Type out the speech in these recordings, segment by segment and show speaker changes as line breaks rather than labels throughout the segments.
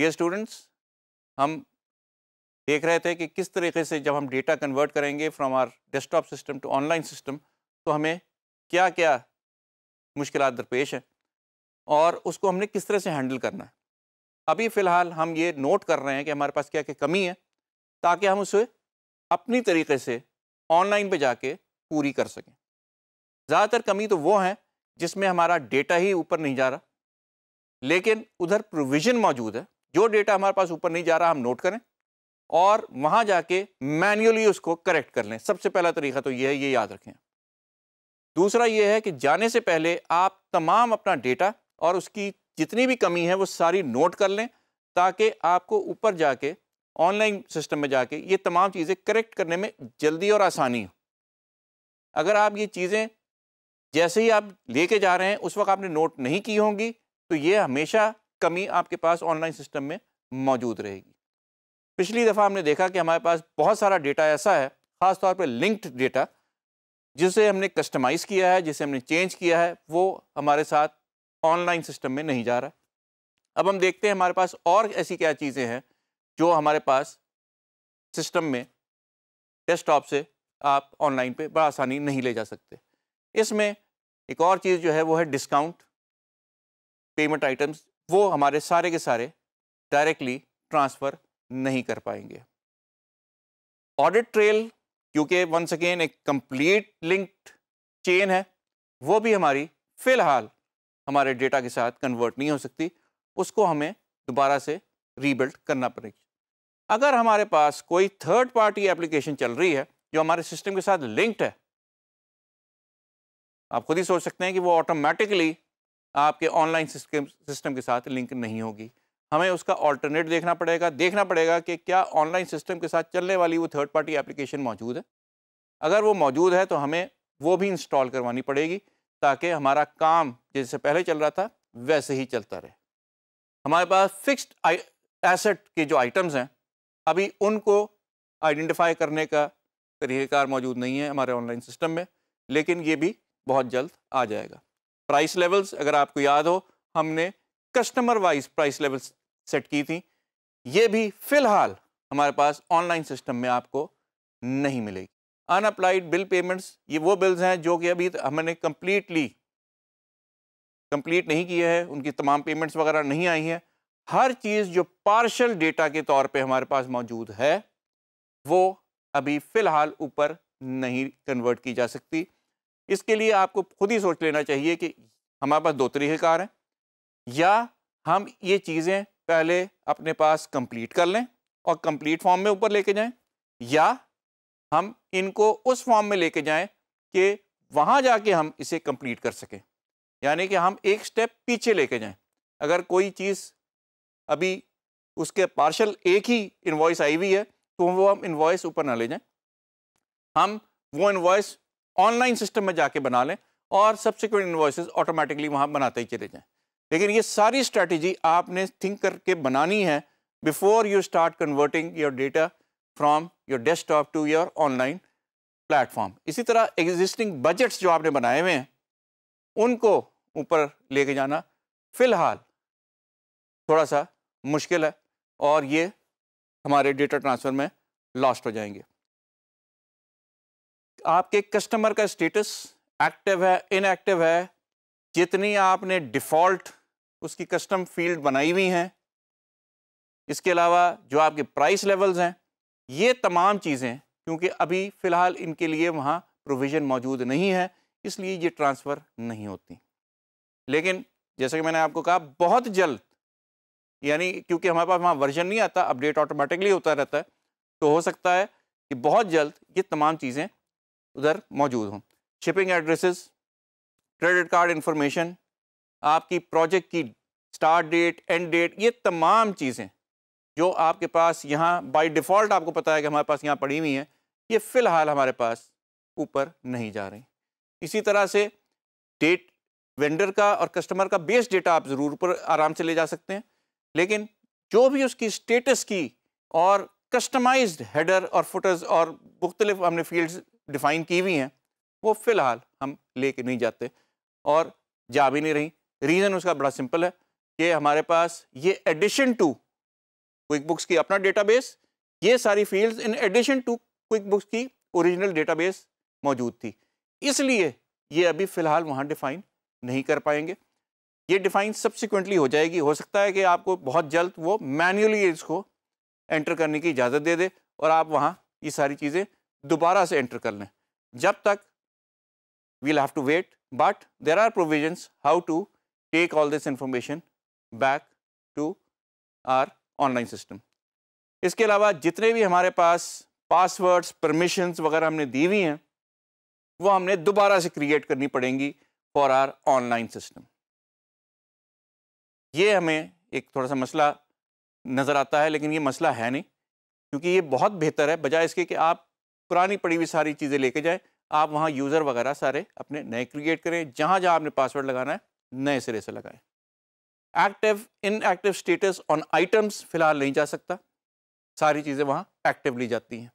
Dear students हम देख रहे थे कि किस तरीके से जब हम डेटा कन्वर्ट करेंगे from our desktop system to online system तो हमें क्या क्या मुश्किल दरपेश हैं और उसको हमने किस तरह से हैंडल करना है अभी फ़िलहाल हम ये नोट कर रहे हैं कि हमारे पास क्या क्या कमी है ताकि हम उसे अपनी तरीके से ऑनलाइन पे जाके पूरी कर सकें ज़्यादातर कमी तो वो हैं जिसमें हमारा डेटा ही ऊपर नहीं जा रहा लेकिन उधर प्रोविज़न मौजूद है जो डेटा हमारे पास ऊपर नहीं जा रहा हम नोट करें और वहाँ जाके मैन्युअली उसको करेक्ट कर लें सबसे पहला तरीका तो ये है ये याद रखें दूसरा ये है कि जाने से पहले आप तमाम अपना डेटा और उसकी जितनी भी कमी है वो सारी नोट कर लें ताकि आपको ऊपर जाके ऑनलाइन सिस्टम में जाके ये तमाम चीज़ें करेक्ट करने में जल्दी और आसानी हो अगर आप ये चीज़ें जैसे ही आप लेके जा रहे हैं उस वक्त आपने नोट नहीं की होंगी तो ये हमेशा कमी आपके पास ऑनलाइन सिस्टम में मौजूद रहेगी पिछली दफ़ा हमने देखा कि हमारे पास बहुत सारा डेटा ऐसा है ख़ासतौर पर लिंक्ड डेटा जिसे हमने कस्टमाइज़ किया है जिसे हमने चेंज किया है वो हमारे साथ ऑनलाइन सिस्टम में नहीं जा रहा अब हम देखते हैं हमारे पास और ऐसी क्या चीज़ें हैं जो हमारे पास सिस्टम में डेस्कटॉप से आप ऑनलाइन पे बड़ा आसानी नहीं ले जा सकते इसमें एक और चीज़ जो है वो है डिस्काउंट पेमेंट आइटम्स वो हमारे सारे के सारे डायरेक्टली ट्रांसफ़र नहीं कर पाएंगे ऑडिट ट्रेल क्योंकि वंस अगेन एक कंप्लीट लिंक्ड चेन है वो भी हमारी फ़िलहाल हमारे डेटा के साथ कन्वर्ट नहीं हो सकती उसको हमें दोबारा से रीबिल्ड करना पड़ेगा अगर हमारे पास कोई थर्ड पार्टी एप्लीकेशन चल रही है जो हमारे सिस्टम के साथ लिंक्ड है आप खुद ही सोच सकते हैं कि वो ऑटोमेटिकली आपके ऑनलाइन सिस्टम सिस्टम के साथ लिंक नहीं होगी हमें उसका ऑल्टरनेट देखना पड़ेगा देखना पड़ेगा कि क्या ऑनलाइन सिस्टम के साथ चलने वाली वो थर्ड पार्टी एप्लीकेशन मौजूद है अगर वो मौजूद है तो हमें वो भी इंस्टॉल करवानी पड़ेगी ताकि हमारा काम जैसे पहले चल रहा था वैसे ही चलता रहे हमारे पास फिक्स्ड एसेट के जो आइटम्स हैं अभी उनको आइडेंटिफाई करने का तरीक़ार मौजूद नहीं है हमारे ऑनलाइन सिस्टम में लेकिन ये भी बहुत जल्द आ जाएगा प्राइस लेवल्स अगर आपको याद हो हमने customer wise price levels set की थी ये भी फ़िलहाल हमारे पास ऑनलाइन सिस्टम में आपको नहीं मिलेगी अनअप्लाइड बिल पेमेंट्स ये वो बिल्स हैं जो कि अभी हमने कम्प्लीटली कंप्लीट नहीं किए हैं उनकी तमाम पेमेंट्स वगैरह नहीं आई हैं हर चीज़ जो पार्शल डेटा के तौर पे हमारे पास मौजूद है वो अभी फ़िलहाल ऊपर नहीं कन्वर्ट की जा सकती इसके लिए आपको खुद ही सोच लेना चाहिए कि हमारे पास दो तरीक़ेकार हैं या हम ये चीज़ें पहले अपने पास कंप्लीट कर लें और कंप्लीट फॉर्म में ऊपर लेके जाएं या हम इनको उस फॉर्म में लेके जाएं कि वहाँ जाके हम इसे कंप्लीट कर सकें यानी कि हम एक स्टेप पीछे लेके जाएं अगर कोई चीज़ अभी उसके पार्शल एक ही इन्वॉइस आई हुई है तो वो हम इन्वॉइस ऊपर ना ले जाएं हम वो इन्वॉइस ऑनलाइन सिस्टम में जाके बना लें और सब्सिक्वेंट इन्वॉइसेस ऑटोमेटिकली वहाँ बनाते ही चले जाएँ लेकिन ये सारी स्ट्रैटेजी आपने थिंक करके बनानी है before you start converting your data from your desktop to your online platform इसी तरह एग्जिस्टिंग बजट्स जो आपने बनाए हुए हैं उनको ऊपर लेके जाना फ़िलहाल थोड़ा सा मुश्किल है और ये हमारे डेटा ट्रांसफ़र में लॉस्ट हो जाएंगे आपके कस्टमर का स्टेटस एक्टिव है इनएक्टिव है जितनी आपने डिफ़ॉल्ट उसकी कस्टम फील्ड बनाई हुई हैं इसके अलावा जो आपके प्राइस लेवल्स हैं ये तमाम चीज़ें क्योंकि अभी फ़िलहाल इनके लिए वहाँ प्रोविज़न मौजूद नहीं है इसलिए ये ट्रांसफ़र नहीं होती लेकिन जैसे कि मैंने आपको कहा बहुत जल्द यानी क्योंकि हमारे पास वहाँ वर्जन नहीं आता अपडेट ऑटोमेटिकली होता रहता है तो हो सकता है कि बहुत जल्द ये तमाम चीज़ें उधर मौजूद हों shipping addresses credit card information आपकी प्रोजेक्ट की स्टार्ट डेट एंड डेट ये तमाम चीज़ें जो आपके पास यहाँ बाय डिफ़ॉल्ट आपको पता है कि हमारे पास यहाँ पड़ी हुई हैं ये फ़िलहाल हमारे पास ऊपर नहीं जा रही इसी तरह से डेट वेंडर का और कस्टमर का बेस डेटा आप ज़रूर पर आराम से ले जा सकते हैं लेकिन जो भी उसकी स्टेटस की और कस्टमाइज्ड हेडर और फुटर्स और मुख्तलिफ हमने फील्ड्स डिफ़ाइन की हुई हैं वो फ़िलहाल हम ले कर नहीं जाते और जा भी नहीं रही रीज़न उसका बड़ा सिंपल है कि हमारे पास ये एडिशन टू क्विक बुक्स की अपना डेटाबेस ये सारी fields in addition to QuickBooks की ओरिजिनल डेटाबेस मौजूद थी इसलिए ये अभी फ़िलहाल वहाँ डिफ़ाइन नहीं कर पाएंगे ये डिफ़ाइन सब्सिक्वेंटली हो जाएगी हो सकता है कि आपको बहुत जल्द वो मैन्युअली इसको एंटर करने की इजाज़त दे दे और आप वहाँ ये सारी चीज़ें दोबारा से एंटर कर लें जब तक we'll have to wait but there are provisions how to take all this information back to our online system इसके अलावा जितने भी हमारे पास पासवर्ड्स परमिशंस वगैरह हमने दी हुई हैं वो हमने दोबारा से क्रिएट करनी पड़ेंगी फॉर आर ऑनलाइन सिस्टम ये हमें एक थोड़ा सा मसला नज़र आता है लेकिन ये मसला है नहीं क्योंकि ये बहुत बेहतर है बजाय इसके कि आप पुरानी पड़ी हुई सारी चीज़ें लेके जाए आप वहाँ यूज़र वगैरह सारे अपने नए क्रिएट करें जहाँ जहाँ आपने पासवर्ड लगाना है नए सिरे से लगाएं active inactive status on items फ़िलहाल नहीं जा सकता सारी चीज़ें वहाँ एक्टिव ली जाती हैं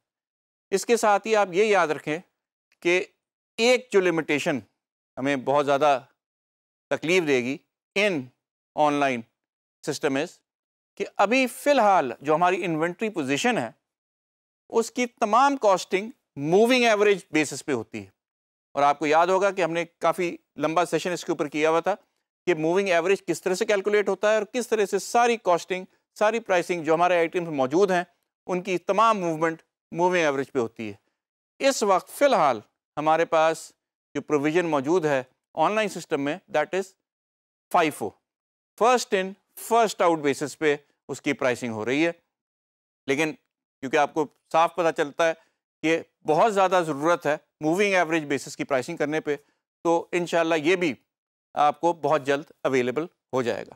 इसके साथ ही आप ये याद रखें कि एक जो लिमिटेशन हमें बहुत ज़्यादा तकलीफ देगी इन ऑनलाइन सिस्टम इस कि अभी फ़िलहाल जो हमारी इन्वेंट्री पोजीशन है उसकी तमाम कॉस्टिंग मूविंग एवरेज बेसिस पे होती है और आपको याद होगा कि हमने काफ़ी लंबा सेशन इसके ऊपर किया हुआ था कि मूविंग एवरेज किस तरह से कैलकुलेट होता है और किस तरह से सारी कॉस्टिंग सारी प्राइसिंग जो हमारे आइटम्स मौजूद हैं उनकी तमाम मूवमेंट मूविंग एवरेज पे होती है इस वक्त फ़िलहाल हमारे पास जो प्रोविज़न मौजूद है ऑनलाइन सिस्टम में that is FIFO first in first out basis पे उसकी प्राइसिंग हो रही है लेकिन क्योंकि आपको साफ पता चलता है कि बहुत ज़्यादा ज़रूरत है मूविंग एवरेज बेसिस की प्राइसिंग करने पे तो इन ये भी आपको बहुत जल्द अवेलेबल हो जाएगा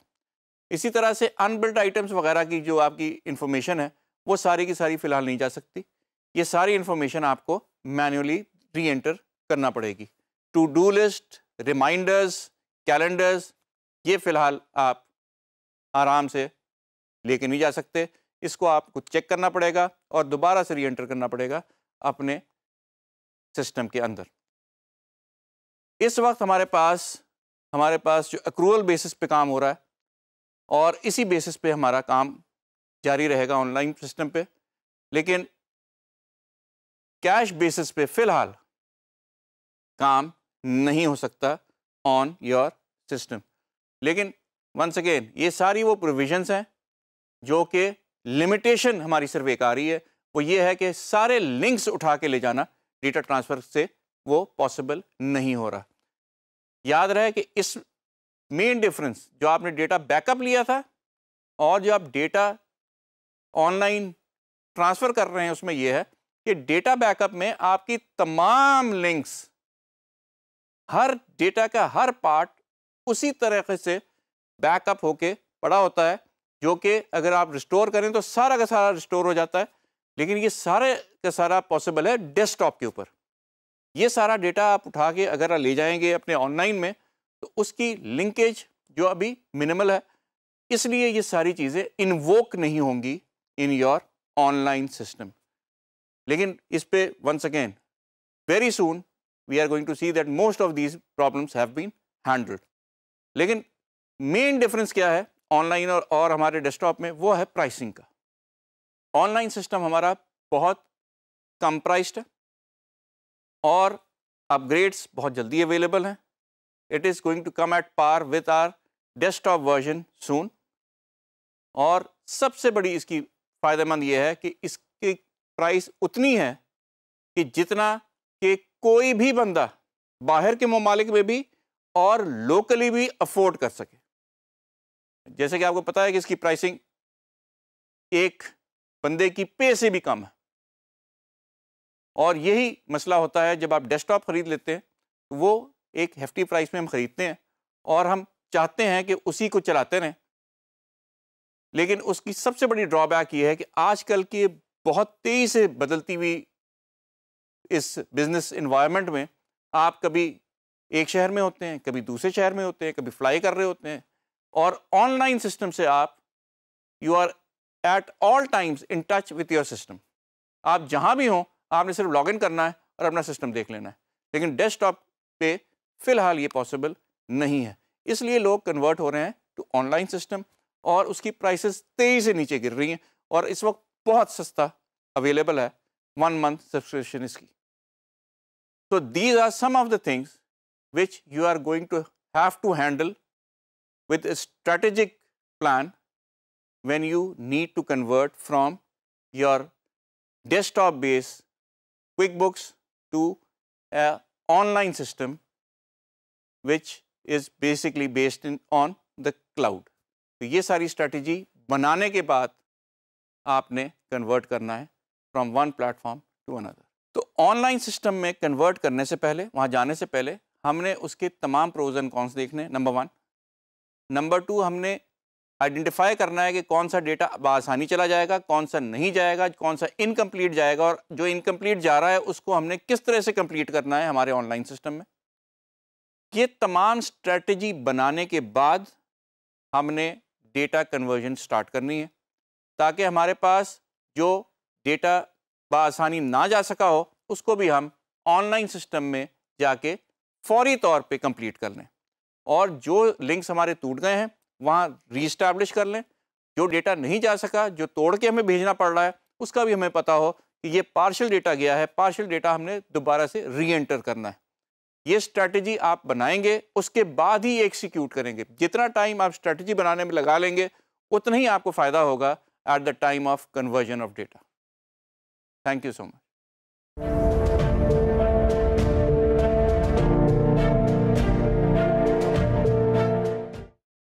इसी तरह से अनबिल्ट आइटम्स वगैरह की जो आपकी इन्फॉर्मेशन है वो सारी की सारी फ़िलहाल नहीं जा सकती ये सारी इन्फॉर्मेशन आपको मैनुअली री एंटर करना पड़ेगी to do list reminders calendars ये फ़िलहाल आप आराम से लेके नहीं जा सकते इसको आपको चेक करना पड़ेगा और दोबारा से रीएंटर करना पड़ेगा अपने सिस्टम के अंदर इस वक्त हमारे पास हमारे पास जो अक्रूअल बेसिस पे काम हो रहा है और इसी बेसिस पे हमारा काम जारी रहेगा ऑनलाइन सिस्टम पे लेकिन कैश बेसिस पे फ़िलहाल काम नहीं हो सकता ऑन योर सिस्टम लेकिन वंस अगेन ये सारी वो प्रोविजंस हैं जो कि लिमिटेशन हमारी सिर्फ एक आ रही है वो ये है कि सारे लिंक्स उठा के ले जाना डेटा ट्रांसफ़र से वो पॉसिबल नहीं हो रहा याद रहे कि इस मेन डिफरेंस जो आपने डेटा बैकअप लिया था और जो आप डेटा ऑनलाइन ट्रांसफ़र कर रहे हैं उसमें यह है कि डेटा बैकअप में आपकी तमाम लिंक्स हर डेटा का हर पार्ट उसी तरीके से बैकअप होके पड़ा होता है जो कि अगर आप रिस्टोर करें तो सारा का सारा रिस्टोर हो जाता है लेकिन ये सारे का सारा पॉसिबल है डेस्कटॉप के ऊपर ये सारा डेटा आप उठा के अगर ले जाएंगे अपने ऑनलाइन में तो उसकी लिंकेज जो अभी मिनिमल है इसलिए ये सारी चीज़ें इन्वोक नहीं होंगी इन योर ऑनलाइन सिस्टम लेकिन इस पे once again very soon we are going to see that most of these problems have been handled लेकिन मेन डिफरेंस क्या है ऑनलाइन और, और हमारे डेस्कटॉप में वो है प्राइसिंग का ऑनलाइन सिस्टम हमारा बहुत कम प्राइस्ड है और अपग्रेड्स बहुत जल्दी अवेलेबल हैं it is going to come at par with our desktop version soon और सबसे बड़ी इसकी फ़ायदेमंद ये है कि इसकी प्राइस उतनी है कि जितना कि कोई भी बंदा बाहर के ममालिक में भी और लोकली भी अफोर्ड कर सके जैसे कि आपको पता है कि इसकी प्राइसिंग एक बंदे की पे से भी कम है और यही मसला होता है जब आप डेस्कटॉप ख़रीद लेते हैं तो वो एक हेफ्टी प्राइस में हम ख़रीदते हैं और हम चाहते हैं कि उसी को चलाते रहें लेकिन उसकी सबसे बड़ी ड्रॉबैक ये है कि आजकल के बहुत तेज़ी से बदलती हुई इस बिज़नेस इन्वायरमेंट में आप कभी एक शहर में होते हैं कभी दूसरे शहर में होते हैं कभी फ्लाई कर रहे होते हैं और ऑनलाइन सिस्टम से आप you are at all times in touch with your system आप जहाँ भी हों आपने सिर्फ इन करना है और अपना सिस्टम देख लेना है लेकिन डेस्कटॉप पे फ़िलहाल ये पॉसिबल नहीं है इसलिए लोग कन्वर्ट हो रहे हैं टू ऑनलाइन सिस्टम और उसकी प्राइसेस तेज़ी से नीचे गिर रही हैं और इस वक्त बहुत सस्ता अवेलेबल है वन मंथ सब्सक्रिप्शन इसकी तो these are some of the things which you are going to have to handle with a strategic plan when you need to convert from your desktop based QuickBooks to a online system which is basically based in, on the cloud. तो ye sari strategy banane ke baad aapne convert karna hai from one platform to another. तो online system mein convert karne se pehle wahan जाने se pehle हमने उसके तमाम pros and cons देखने number one number two हमने identify करना है कि कौन सा डेटा आसानी चला जाएगा कौन सा नहीं जाएगा कौन सा इनकम्प्लीट जाएगा और जो इनकम्प्लीट जा रहा है उसको हमने किस तरह से कम्प्लीट करना है हमारे ऑनलाइन सिस्टम में ये तमाम स्ट्रेटजी बनाने के बाद हमने डेटा कन्वर्जन स्टार्ट करनी है ताकि हमारे पास जो डेटा बसानी ना जा सका हो उसको भी हम ऑनलाइन सिस्टम में जाके फौरी तौर पे कंप्लीट कर लें और जो लिंक्स हमारे टूट गए हैं वहाँ रीस्टैब्लिश कर लें जो डेटा नहीं जा सका जो तोड़ के हमें भेजना पड़ रहा है उसका भी हमें पता हो कि ये पार्शल डेटा गया है पार्शल डेटा हमने दोबारा से री एंटर करना है ये स्ट्रैटेजी आप बनाएंगे उसके बाद ही एक्सिक्यूट करेंगे जितना टाइम आप स्ट्रैटेजी बनाने में लगा लेंगे उतना ही आपको फ़ायदा होगा at the time of conversion of data thank you so much